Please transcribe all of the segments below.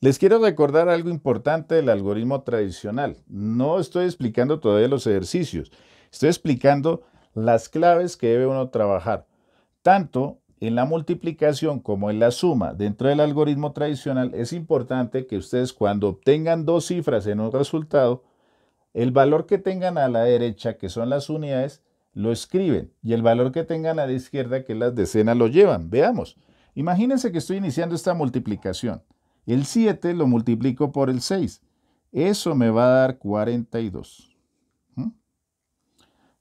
Les quiero recordar algo importante del algoritmo tradicional. No estoy explicando todavía los ejercicios, estoy explicando las claves que debe uno trabajar, tanto en la multiplicación como en la suma dentro del algoritmo tradicional, es importante que ustedes cuando obtengan dos cifras en un resultado, el valor que tengan a la derecha, que son las unidades, lo escriben y el valor que tengan a la izquierda, que es las decenas, lo llevan. Veamos. Imagínense que estoy iniciando esta multiplicación. El 7 lo multiplico por el 6. Eso me va a dar 42. ¿Mm?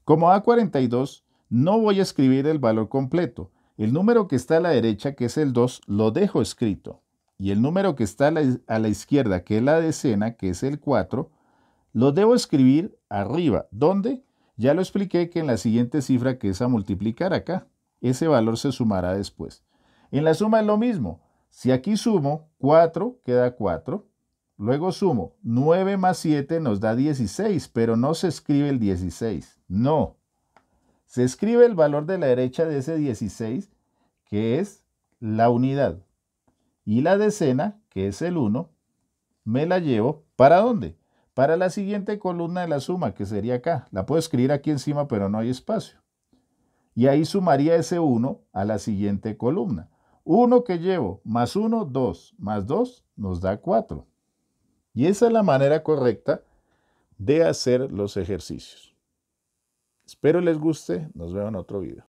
Como da 42 no voy a escribir el valor completo. El número que está a la derecha, que es el 2, lo dejo escrito. Y el número que está a la, izquierda, que es la decena, que es el 4, lo debo escribir arriba. ¿Dónde? Ya lo expliqué que en la siguiente cifra, que es a multiplicar acá, ese valor se sumará después. En la suma es lo mismo. Si aquí sumo 4, queda 4. Luego sumo 9 más 7 nos da 16, pero no se escribe el 16. No. Se escribe el valor de la derecha de ese 16, que es la unidad. Y la decena, que es el 1, me la llevo. ¿Para dónde? Para la siguiente columna de la suma, que sería acá. La puedo escribir aquí encima, pero no hay espacio. Y ahí sumaría ese 1 a la siguiente columna. 1 que llevo, más 1, 2, más 2 nos da 4. Y esa es la manera correcta de hacer los ejercicios. Espero les guste, nos vemos en otro video.